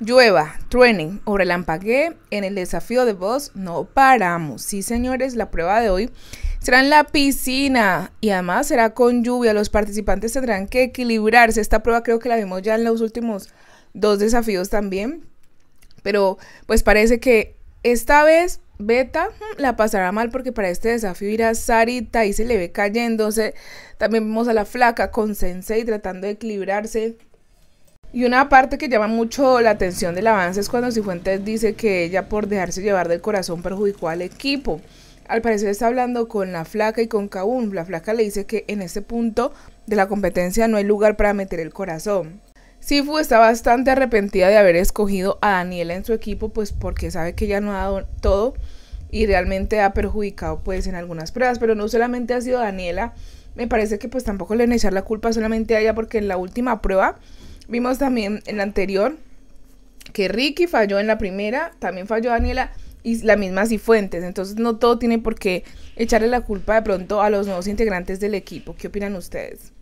Llueva, truenen o relampaguee, en el desafío de voz no paramos. Sí, señores, la prueba de hoy será en la piscina y además será con lluvia. Los participantes tendrán que equilibrarse. Esta prueba creo que la vimos ya en los últimos dos desafíos también. Pero pues parece que esta vez Beta hmm, la pasará mal porque para este desafío irá Sarita y se le ve cayéndose. También vemos a la flaca con Sensei tratando de equilibrarse. Y una parte que llama mucho la atención del avance es cuando Cifuentes dice que ella por dejarse llevar del corazón perjudicó al equipo. Al parecer está hablando con la flaca y con Kaun. La flaca le dice que en este punto de la competencia no hay lugar para meter el corazón. Sifu está bastante arrepentida de haber escogido a Daniela en su equipo, pues porque sabe que ella no ha dado todo y realmente ha perjudicado pues en algunas pruebas, pero no solamente ha sido Daniela, me parece que pues tampoco le han echar la culpa solamente a ella porque en la última prueba Vimos también en la anterior que Ricky falló en la primera, también falló Daniela y la misma Cifuentes. Entonces no todo tiene por qué echarle la culpa de pronto a los nuevos integrantes del equipo. ¿Qué opinan ustedes?